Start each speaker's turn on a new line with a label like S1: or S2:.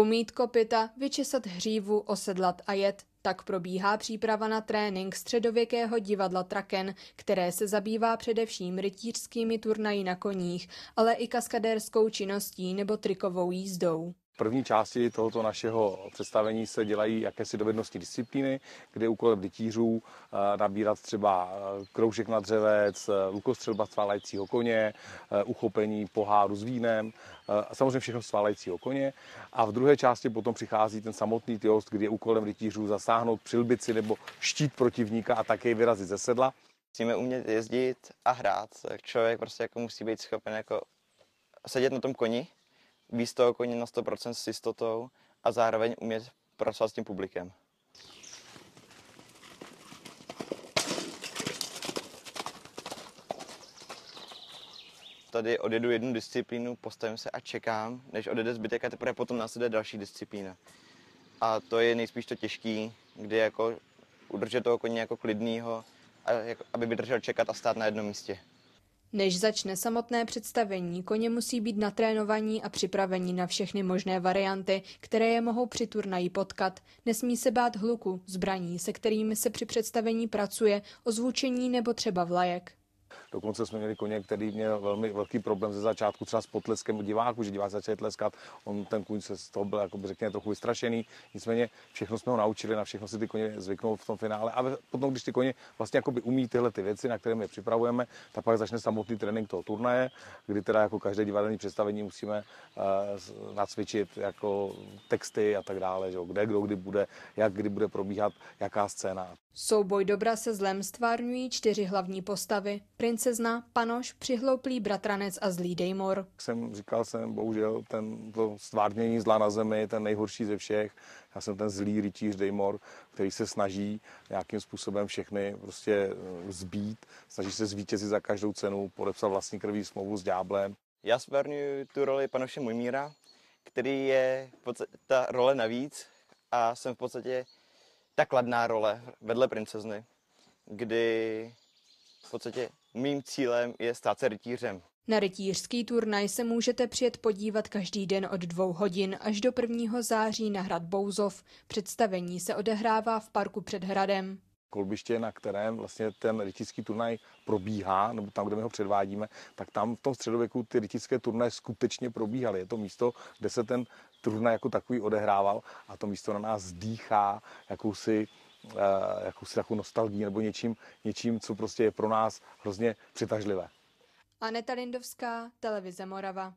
S1: Umít kopita, vyčesat hřívu, osedlat a jet. Tak probíhá příprava na trénink středověkého divadla Traken, které se zabývá především rytířskými turnaji na koních, ale i kaskadérskou činností nebo trikovou jízdou
S2: první části tohoto našeho představení se dělají jakési dovednostní disciplíny, kde úkolem rytířů eh, nabírat třeba eh, kroužek na dřevec, eh, lukostřelba sválajícího koně, uchopení poháru s vínem, samozřejmě všechno sválajícího koně. A v druhé části potom přichází ten samotný tyost, kdy je úkolem rytířů zasáhnout přilbici nebo štít
S3: protivníka a také vyrazit ze sedla. Musíme umět jezdit a hrát, tak člověk prostě jako musí být schopen jako sedět na tom koni víc toho koně na 100% s jistotou a zároveň umět pracovat s tím publikem. Tady odjedu jednu disciplínu, postavím se a čekám, než odjede zbytek a teprve potom následuje další disciplína. A to je nejspíš to těžký, kdy jako udržet toho koně jako klidného, jako, aby vydržel čekat a stát na jednom místě.
S1: Než začne samotné představení, koně musí být natrénovaní a připravení na všechny možné varianty, které je mohou při turnaji potkat. Nesmí se bát hluku, zbraní, se kterými se při představení pracuje, ozvučení nebo třeba vlajek.
S2: Dokonce jsme měli koně, který měl velmi velký problém ze začátku třeba s potleskem diváků, diváku, že divák začal tleskat, on ten kůň se z toho byl, jako řekněme, trochu vystrašený. Nicméně všechno jsme ho naučili, na všechno si ty koně zvyknou v tom finále. A potom, když ty koně vlastně jakoby umí tyhle ty věci, na které my připravujeme, tak pak začne samotný trénink toho turnaje, kdy teda jako každé divadelní představení musíme uh, nacvičit jako texty a tak dále, že jo, kde, kdo, kdy bude, jak kdy bude probíhat, jaká scéna.
S1: Souboj dobra se zlem stvárňují čtyři hlavní postavy princezna, panoš, přihlouplý bratranec a zlý Dejmor.
S2: Jsem, říkal jsem, bohužel, ten, to stvárnění zla na zemi, ten nejhorší ze všech. Já jsem ten zlý rytíř Dejmor, který se snaží nějakým způsobem všechny prostě eh, zbít, snaží se zvítězit za každou cenu, podepsal vlastní krví smlouvu s dňáblem.
S3: Já stvárňuji tu roli panoše Mojmíra, který je ta role navíc a jsem v podstatě ta kladná role vedle princezny, kdy v podstatě Mým cílem je stát se rytířem.
S1: Na rytířský turnaj se můžete přijet podívat každý den od dvou hodin až do 1. září na hrad Bouzov. Představení se odehrává v parku před hradem.
S2: Kolbiště, na kterém vlastně ten rytířský turnaj probíhá, nebo tam, kde my ho předvádíme, tak tam v tom středověku ty rytířské turnaje skutečně probíhaly. Je to místo, kde se ten turnaj jako takový odehrával a to místo na nás dýchá jakousi jakousi takovou nostalgii nebo něčím, něčím, co prostě je pro nás hrozně přitažlivé.
S1: Aneta Lindovská, Televize Morava.